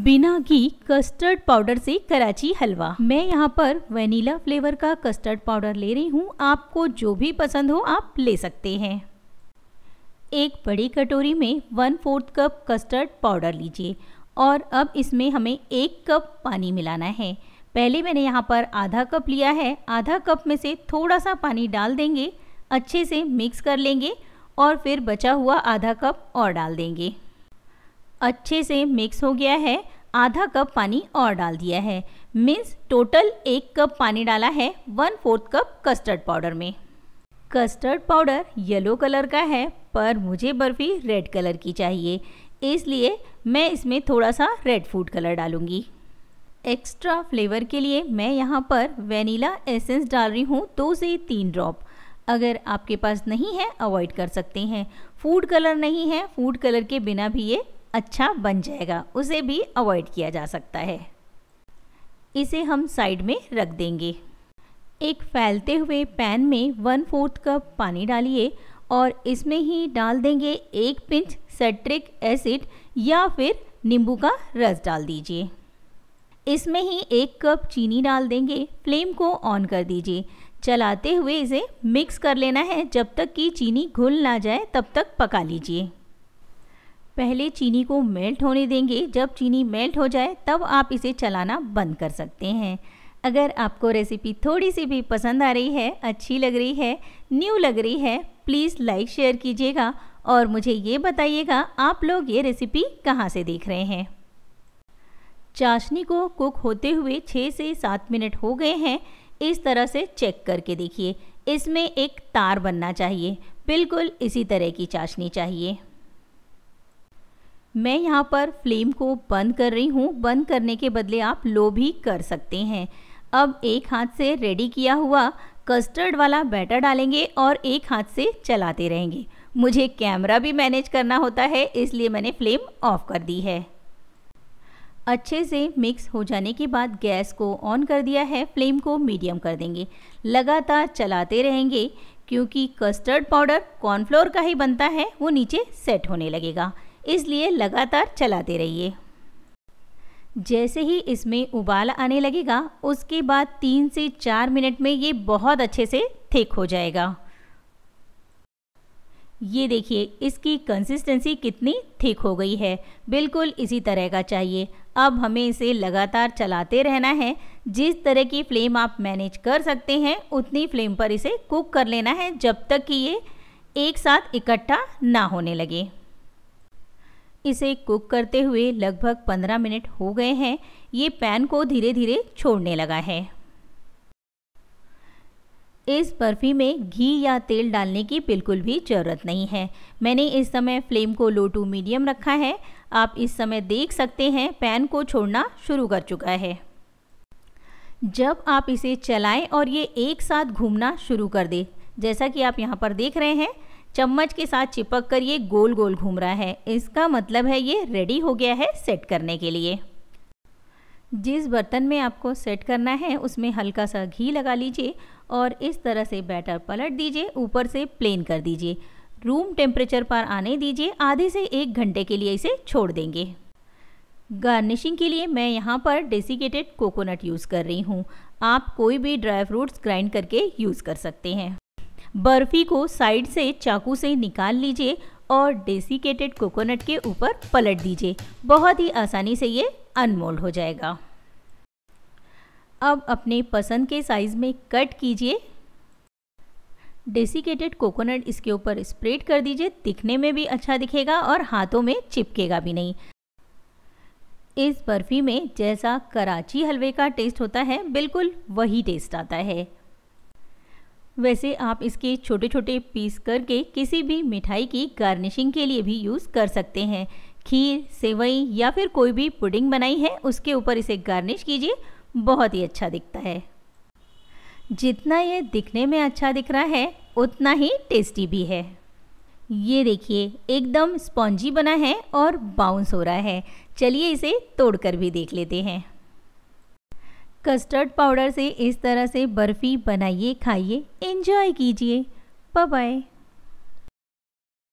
बिना घी custard powder से कराची हलवा मैं यहाँ पर वनीला फ्लेवर का कस्टर्ड पाउडर ले रही हूँ आपको जो भी पसंद हो आप ले सकते हैं एक बड़ी कटोरी में one fourth cup custard powder लीजिए और अब इसमें हमें एक कप पानी मिलाना है पहले मैंने यहाँ पर आधा कप लिया है आधा कप में से थोड़ा सा पानी डाल देंगे अच्छे से मिक्स कर लेंगे और फिर बचा हुआ आधा कप और डाल देंगे अच्छे से मिक्स हो गया है आधा कप पानी और डाल दिया है मीन्स टोटल एक कप पानी डाला है one fourth cup custard powder में कस्टर्ड पाउडर येलो कलर का है पर मुझे बर्फ़ी रेड कलर की चाहिए इसलिए मैं इसमें थोड़ा सा रेड फूड कलर डालूंगी एक्स्ट्रा फ्लेवर के लिए मैं यहाँ पर वेनिला एसेंस डाल रही हूँ दो से तीन ड्रॉप अगर आपके पास नहीं है अवॉइड कर सकते हैं फूड कलर नहीं है फूड कलर के बिना भी ये अच्छा बन जाएगा उसे भी अवॉइड किया जा सकता है इसे हम साइड में रख देंगे एक फैलते हुए पैन में वन फोर्थ कप पानी डालिए और इसमें ही डाल देंगे एक पिंच सेट्रिक एसिड या फिर नींबू का रस डाल दीजिए इसमें ही एक कप चीनी डाल देंगे फ्लेम को ऑन कर दीजिए चलाते हुए इसे मिक्स कर लेना है जब तक कि चीनी घुल ना जाए तब तक पका लीजिए पहले चीनी को मेल्ट होने देंगे जब चीनी मेल्ट हो जाए तब आप इसे चलाना बंद कर सकते हैं अगर आपको रेसिपी थोड़ी सी भी पसंद आ रही है अच्छी लग रही है न्यू लग रही है प्लीज़ लाइक शेयर कीजिएगा और मुझे ये बताइएगा आप लोग ये रेसिपी कहाँ से देख रहे हैं चाशनी को कुक होते हुए छः से सात मिनट हो गए हैं इस तरह से चेक करके देखिए इसमें एक तार बनना चाहिए बिल्कुल इसी तरह की चाशनी चाहिए मैं यहाँ पर फ्लेम को बंद कर रही हूँ बंद करने के बदले आप लो भी कर सकते हैं अब एक हाथ से रेडी किया हुआ कस्टर्ड वाला बैटर डालेंगे और एक हाथ से चलाते रहेंगे मुझे कैमरा भी मैनेज करना होता है इसलिए मैंने फ्लेम ऑफ कर दी है अच्छे से मिक्स हो जाने के बाद गैस को ऑन कर दिया है फ्लेम को मीडियम कर देंगे लगातार चलाते रहेंगे क्योंकि कस्टर्ड पाउडर कॉर्नफ्लोर का ही बनता है वो नीचे सेट होने लगेगा इसलिए लगातार चलाते रहिए जैसे ही इसमें उबाल आने लगेगा उसके बाद तीन से चार मिनट में ये बहुत अच्छे से थिक हो जाएगा ये देखिए इसकी कंसिस्टेंसी कितनी थिक हो गई है बिल्कुल इसी तरह का चाहिए अब हमें इसे लगातार चलाते रहना है जिस तरह की फ्लेम आप मैनेज कर सकते हैं उतनी फ्लेम पर इसे कुक कर लेना है जब तक कि ये एक साथ इकट्ठा ना होने लगे इसे कुक करते हुए लगभग 15 मिनट हो गए हैं ये पैन को धीरे धीरे छोड़ने लगा है इस बर्फ़ी में घी या तेल डालने की बिल्कुल भी ज़रूरत नहीं है मैंने इस समय फ्लेम को लो टू मीडियम रखा है आप इस समय देख सकते हैं पैन को छोड़ना शुरू कर चुका है जब आप इसे चलाएं और ये एक साथ घूमना शुरू कर दे जैसा कि आप यहाँ पर देख रहे हैं चम्मच के साथ चिपक कर ये गोल गोल घूम रहा है इसका मतलब है ये रेडी हो गया है सेट करने के लिए जिस बर्तन में आपको सेट करना है उसमें हल्का सा घी लगा लीजिए और इस तरह से बैटर पलट दीजिए ऊपर से प्लेन कर दीजिए रूम टेम्परेचर पर आने दीजिए आधे से एक घंटे के लिए इसे छोड़ देंगे गार्निशिंग के लिए मैं यहाँ पर डेसिकेटेड कोकोनट यूज़ कर रही हूँ आप कोई भी ड्राई फ्रूट्स ग्राइंड करके यूज़ कर सकते हैं बर्फ़ी को साइड से चाकू से निकाल लीजिए और डेसिकेटेड कोकोनट के ऊपर पलट दीजिए बहुत ही आसानी से ये अनमोल्ड हो जाएगा अब अपने पसंद के साइज़ में कट कीजिए डेसिकेटेड कोकोनट इसके ऊपर स्प्रेड कर दीजिए दिखने में भी अच्छा दिखेगा और हाथों में चिपकेगा भी नहीं इस बर्फ़ी में जैसा कराची हलवे का टेस्ट होता है बिल्कुल वही टेस्ट आता है वैसे आप इसके छोटे छोटे पीस करके किसी भी मिठाई की गार्निशिंग के लिए भी यूज़ कर सकते हैं खीर सेवई या फिर कोई भी पुडिंग बनाई है उसके ऊपर इसे गार्निश कीजिए बहुत ही अच्छा दिखता है जितना ये दिखने में अच्छा दिख रहा है उतना ही टेस्टी भी है ये देखिए एकदम स्पॉन्जी बना है और बाउंस हो रहा है चलिए इसे तोड़कर भी देख लेते हैं कस्टर्ड पाउडर से इस तरह से बर्फ़ी बनाइए खाइए एंजॉय कीजिए बाय